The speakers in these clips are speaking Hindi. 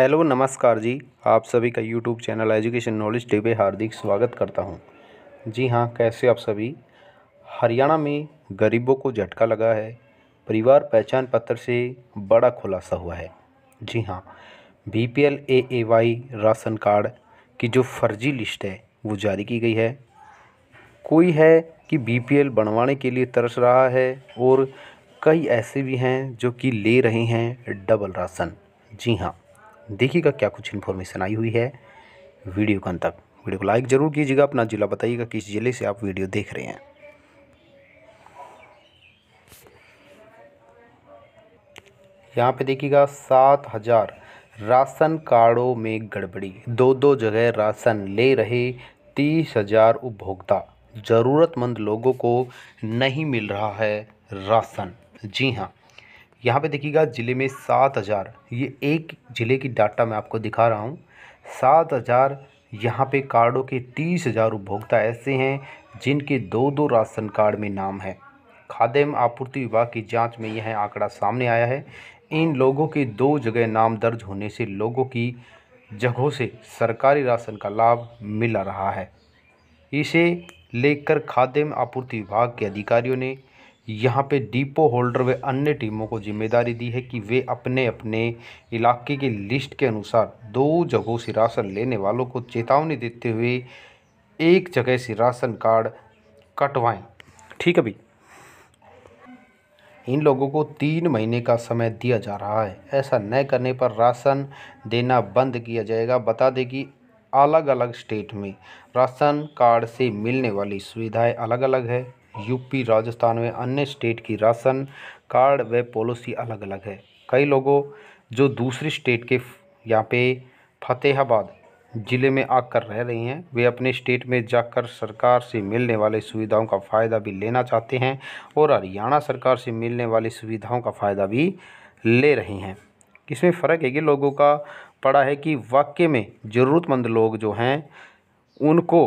हेलो नमस्कार जी आप सभी का YouTube channel education knowledge day पे हार्दिक स्वागत करता हूं जी हां कैसे आप सभी हरियाणा में गरीबों को झटका लगा है परिवार पहचान पत्र से बड़ा खुलासा हुआ है जी हां B P L A A Y ration card की जो फर्जी लिस्ट है वो जारी की गई है कोई है कि बी पी एल बनवाने के लिए तरस रहा है और कई ऐसे भी हैं जो कि ले रहे हैं डबल राशन जी हाँ देखिएगा क्या कुछ इन्फॉर्मेशन आई हुई है वीडियो के अंत तक वीडियो को लाइक ज़रूर कीजिएगा अपना ज़िला बताइएगा किस ज़िले से आप वीडियो देख रहे हैं यहाँ पे देखिएगा सात हज़ार राशन कार्डों में गड़बड़ी दो दो जगह राशन ले रहे तीस हज़ार उपभोक्ता ज़रूरतमंद लोगों को नहीं मिल रहा है राशन जी हाँ यहाँ पे देखिएगा ज़िले में सात हज़ार ये एक ज़िले की डाटा मैं आपको दिखा रहा हूँ सात हज़ार यहाँ पे कार्डों के तीस हज़ार उपभोक्ता ऐसे हैं जिनके दो दो राशन कार्ड में नाम है खाद्य आपूर्ति विभाग की जांच में यह आंकड़ा सामने आया है इन लोगों के दो जगह नाम दर्ज होने से लोगों की जगहों से सरकारी राशन का लाभ मिल रहा है इसे लेकर खाद्य आपूर्ति विभाग के अधिकारियों ने यहाँ पे डीपो होल्डर व अन्य टीमों को जिम्मेदारी दी है कि वे अपने अपने इलाके की लिस्ट के अनुसार दो जगहों से राशन लेने वालों को चेतावनी देते हुए एक जगह से राशन कार्ड कटवाएं ठीक है भाई इन लोगों को तीन महीने का समय दिया जा रहा है ऐसा न करने पर राशन देना बंद किया जाएगा बता दें कि अलग अलग स्टेट में राशन कार्ड से मिलने वाली सुविधाएं अलग अलग है यूपी राजस्थान में अन्य स्टेट की राशन कार्ड व पॉलिसी अलग अलग है कई लोगों जो दूसरी स्टेट के यहाँ पे फतेहाबाद ज़िले में आकर रह रहे हैं वे अपने स्टेट में जाकर सरकार से मिलने वाले सुविधाओं का फ़ायदा भी लेना चाहते हैं और हरियाणा सरकार से मिलने वाली सुविधाओं का फ़ायदा भी ले रहे हैं इसमें फ़र्क है कि लोगों का पड़ा है कि वाक्य में ज़रूरतमंद लोग जो हैं उनको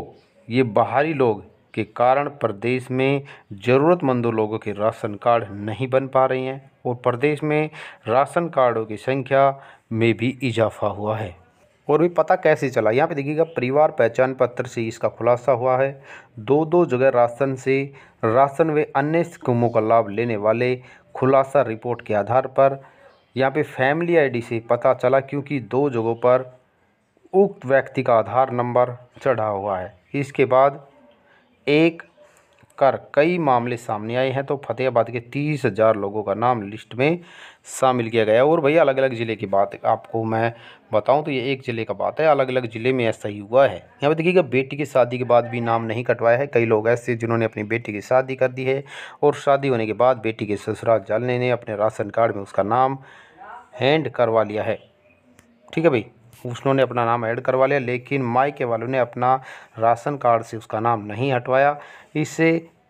ये बाहरी लोग के कारण प्रदेश में ज़रूरतमंदों लोगों के राशन कार्ड नहीं बन पा रहे हैं और प्रदेश में राशन कार्डों की संख्या में भी इजाफ़ा हुआ है और भी पता कैसे चला यहाँ पे देखिएगा परिवार पहचान पत्र से इसका खुलासा हुआ है दो दो जगह राशन से राशन व अन्य स्कीमों का लाभ लेने वाले खुलासा रिपोर्ट के आधार पर यहाँ पे फैमिली आईडी से पता चला क्योंकि दो जगहों पर उक्त व्यक्ति का आधार नंबर चढ़ा हुआ है इसके बाद एक कर कई मामले सामने आए हैं तो फतेहाबाद के तीस हज़ार लोगों का नाम लिस्ट में शामिल किया गया और भैया अलग अलग ज़िले की बात आपको मैं बताऊं तो ये एक ज़िले का बात है अलग अलग ज़िले में ऐसा ही हुआ है यहाँ पर देखिएगा बेटी की शादी के बाद भी नाम नहीं कटवाया है कई लोग ऐसे जिन्होंने अपनी बेटी की शादी कर दी है और शादी होने के बाद बेटी के ससुराल जालने ने अपने राशन कार्ड में उसका नाम हैंड करवा लिया है ठीक है भाई उसने अपना नाम ऐड करवा लिया लेकिन मायके वालों ने अपना राशन कार्ड से उसका नाम नहीं हटवाया इससे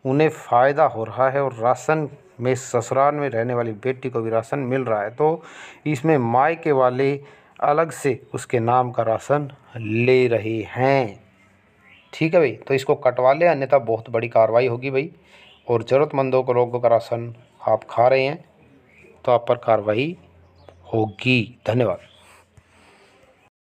उन्हें फ़ायदा हो रहा है और राशन में ससुराल में रहने वाली बेटी को भी राशन मिल रहा है तो इसमें मायके वाले अलग से उसके नाम का राशन ले रहे हैं ठीक है भाई तो इसको कटवा लें अन्यथा बहुत बड़ी कार्रवाई होगी भाई और ज़रूरतमंदों को लोगों का राशन आप खा रहे हैं तो आप पर कार्रवाई होगी धन्यवाद